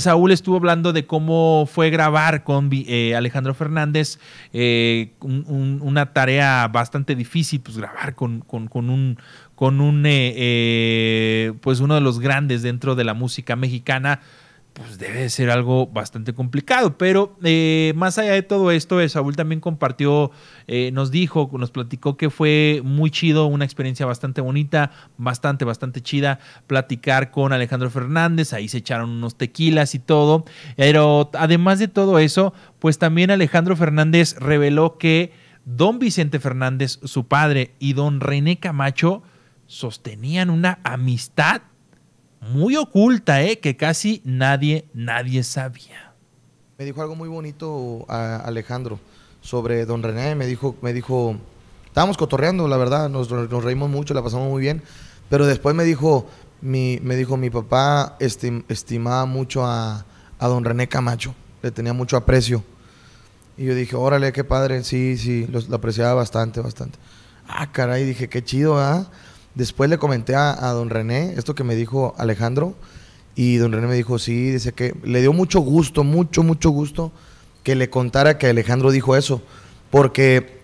Saúl estuvo hablando de cómo fue grabar con eh, Alejandro Fernández eh, una tarea bastante difícil, pues grabar con, un, con un eh, pues uno de los grandes dentro de la música mexicana pues debe ser algo bastante complicado. Pero eh, más allá de todo esto, eh, Saúl también compartió, eh, nos dijo, nos platicó que fue muy chido, una experiencia bastante bonita, bastante, bastante chida, platicar con Alejandro Fernández, ahí se echaron unos tequilas y todo. Pero además de todo eso, pues también Alejandro Fernández reveló que don Vicente Fernández, su padre, y don René Camacho sostenían una amistad muy oculta, ¿eh? que casi nadie, nadie sabía. Me dijo algo muy bonito a Alejandro sobre don René. Me dijo, me dijo, estábamos cotorreando, la verdad, nos, reímos mucho, la pasamos muy bien. Pero después me dijo, mi, me dijo, mi papá estimaba mucho a, don René Camacho, le tenía mucho aprecio. Y yo dije, órale, qué padre, sí, sí, lo, apreciaba bastante, bastante. Ah, caray, dije, qué chido, ¿ah? Después le comenté a, don René esto que me dijo Alejandro y don René me dijo, sí, dice que le dio mucho gusto, mucho, mucho gusto que le contara que Alejandro dijo eso, porque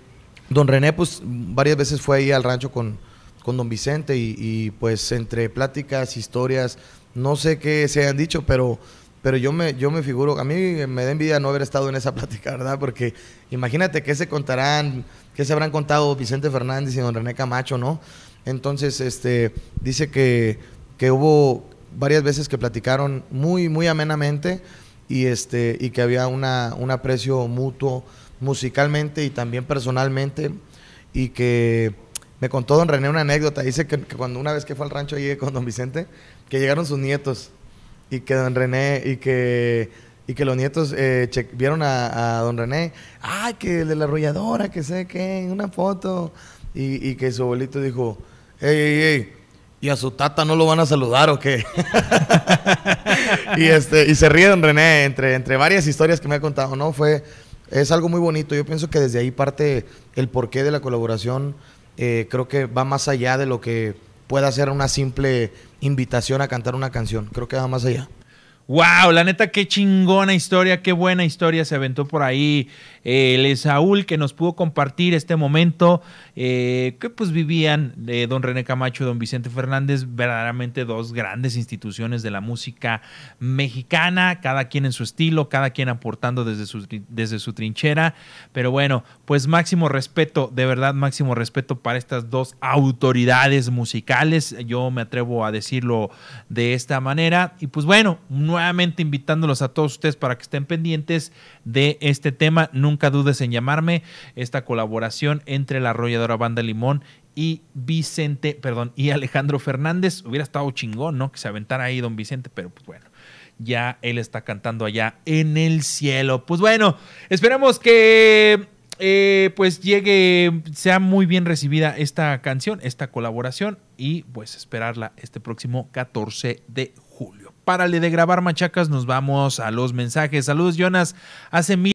don René pues varias veces fue ahí al rancho con, con don Vicente y, pues entre pláticas, historias, no sé qué se han dicho, pero... Pero yo me, yo me figuro, a mí me da envidia no haber estado en esa plática, ¿verdad? Porque imagínate qué se contarán, qué se habrán contado Vicente Fernández y don René Camacho, ¿no? Entonces, este, dice que, hubo varias veces que platicaron muy, muy amenamente y, este, y que había una, un aprecio mutuo musicalmente y también personalmente y que me contó don René una anécdota. Dice que, cuando una vez que fue al rancho ahí con don Vicente, que llegaron sus nietos y que don René y que, y que los nietos eh, vieron a, don René, ay, que el de la arrolladora, que sé qué, una foto. Y, y que su abuelito dijo, ey, ey, ¿y a su tata no lo van a saludar o qué? y, este, y se ríen, René entre, entre varias historias que me ha contado, ¿no? Fue, es algo muy bonito. Yo pienso que desde ahí parte el porqué de la colaboración. Eh, creo que va más allá de lo que pueda ser una simple invitación a cantar una canción. Creo que va más allá. Wow, la neta, qué chingona historia, qué buena historia se aventó por ahí eh, el Saúl que nos pudo compartir este momento eh, que pues vivían eh, don René Camacho y don Vicente Fernández, verdaderamente dos grandes instituciones de la música mexicana, cada quien en su estilo, cada quien aportando desde su, desde su trinchera, pero bueno, pues máximo respeto, de verdad máximo respeto para estas dos autoridades musicales, yo me atrevo a decirlo de esta manera, y pues bueno, nuevamente invitándolos a todos ustedes para que estén pendientes de este tema. Nunca dudes en llamarme. Esta colaboración entre la arrolladora Banda Limón y Vicente, perdón, y Alejandro Fernández. Hubiera estado chingón, ¿no? Que se aventara ahí don Vicente, pero pues bueno ya él está cantando allá en el cielo. Pues bueno, esperamos que eh, pues llegue, sea muy bien recibida esta canción, esta colaboración y pues esperarla este próximo 14 de julio. Párale de grabar machacas, nos vamos a los mensajes. Saludos, Jonas. Hace mil